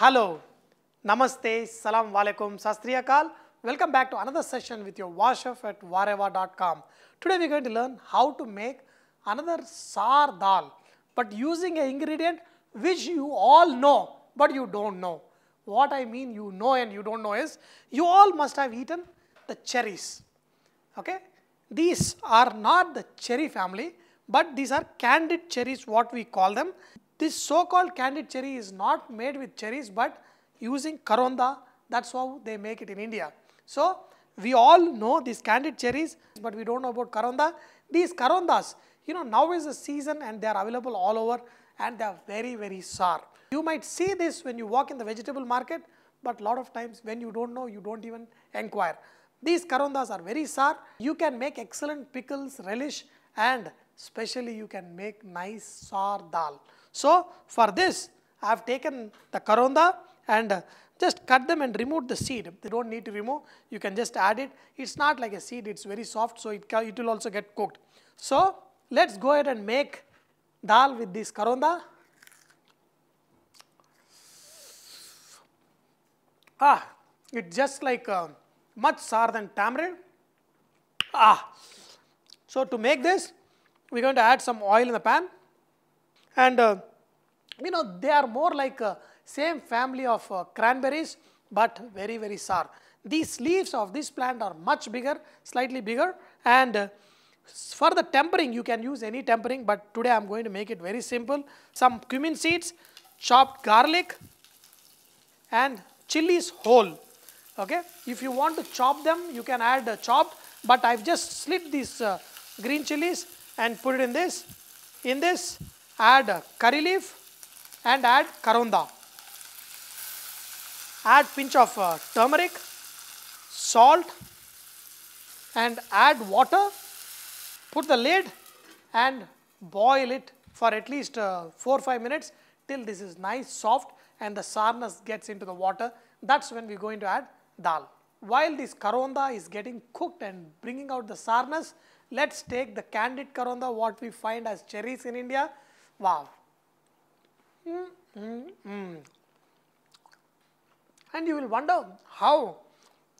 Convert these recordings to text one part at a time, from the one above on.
Hello, Namaste, Salam Sastriya Sastriyakal. Welcome back to another session with your washoff at wareva.com. Today we are going to learn how to make another sar dal but using an ingredient which you all know but you don't know. What I mean you know and you don't know is you all must have eaten the cherries. Okay? These are not the cherry family but these are candied cherries what we call them. This so called candied cherry is not made with cherries but using karonda that is how they make it in India. So, we all know these candied cherries but we do not know about karonda. These karondas you know now is the season and they are available all over and they are very very sour. You might see this when you walk in the vegetable market but lot of times when you don't know you don't even inquire. These karondas are very sour. You can make excellent pickles, relish and specially you can make nice sour dal. So, for this I have taken the karonda and just cut them and remove the seed. They don't need to remove, you can just add it. It's not like a seed, it's very soft, so it, it will also get cooked. So, let's go ahead and make dal with this karonda. Ah, it's just like uh, much sour than tamarind. Ah, so to make this, we're going to add some oil in the pan and uh, you know, they are more like uh, same family of uh, cranberries, but very, very sour. These leaves of this plant are much bigger, slightly bigger and uh, for the tempering, you can use any tempering, but today I am going to make it very simple. Some cumin seeds, chopped garlic and chilies whole. Okay? If you want to chop them, you can add uh, chopped, but I have just slit these uh, green chilies and put it in this. In this, add curry leaf, and add karonda. Add pinch of uh, turmeric, salt and add water. Put the lid and boil it for at least uh, 4-5 minutes till this is nice soft and the sourness gets into the water. That's when we're going to add dal. While this karonda is getting cooked and bringing out the sourness, let's take the candied karonda what we find as cherries in India. Wow, Mm, mm, mm. And you will wonder how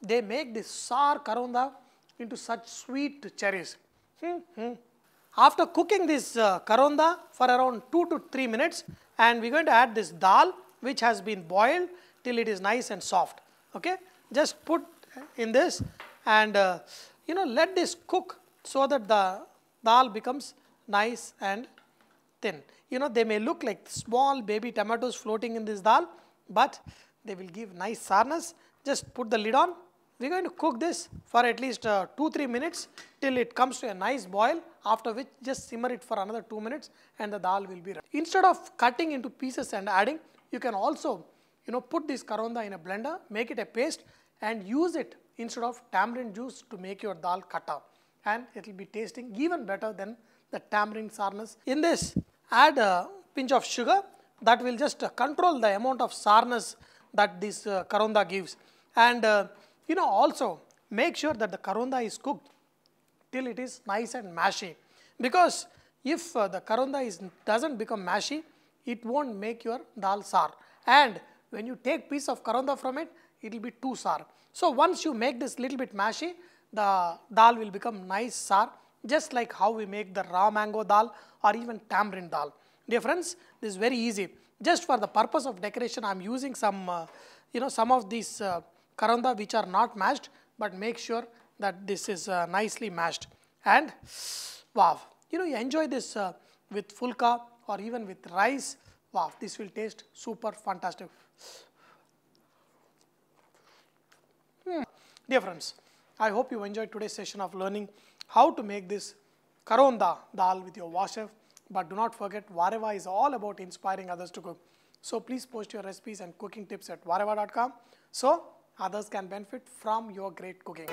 they make this sour karunda into such sweet cherries. Mm-hmm. After cooking this uh, karunda for around 2 to 3 minutes and we are going to add this dal which has been boiled till it is nice and soft. Okay, Just put in this and uh, you know let this cook so that the dal becomes nice and thin. You know, they may look like small baby tomatoes floating in this dal, but they will give nice sourness. Just put the lid on. We are going to cook this for at least 2-3 uh, minutes till it comes to a nice boil after which just simmer it for another 2 minutes and the dal will be ready. Instead of cutting into pieces and adding, you can also you know put this karonda in a blender, make it a paste and use it instead of tamarind juice to make your dal kata and it will be tasting even better than the tamarind sourness. In this, add a pinch of sugar that will just control the amount of sourness that this uh, karonda gives and uh, you know also make sure that the karonda is cooked till it is nice and mashy because if uh, the karonda is doesn't become mashy it won't make your dal sour and when you take piece of karonda from it it will be too sour so once you make this little bit mashy the dal will become nice sour just like how we make the raw mango dal or even tamarind dal. Dear friends, this is very easy. Just for the purpose of decoration, I am using some, uh, you know, some of these uh, karanda which are not mashed, but make sure that this is uh, nicely mashed. And wow, you know, you enjoy this uh, with fulka or even with rice. Wow, this will taste super fantastic. Hmm. Dear friends, I hope you enjoyed today's session of learning how to make this karonda dal with your washef. But do not forget, Vareva is all about inspiring others to cook. So please post your recipes and cooking tips at vareva.com so others can benefit from your great cooking.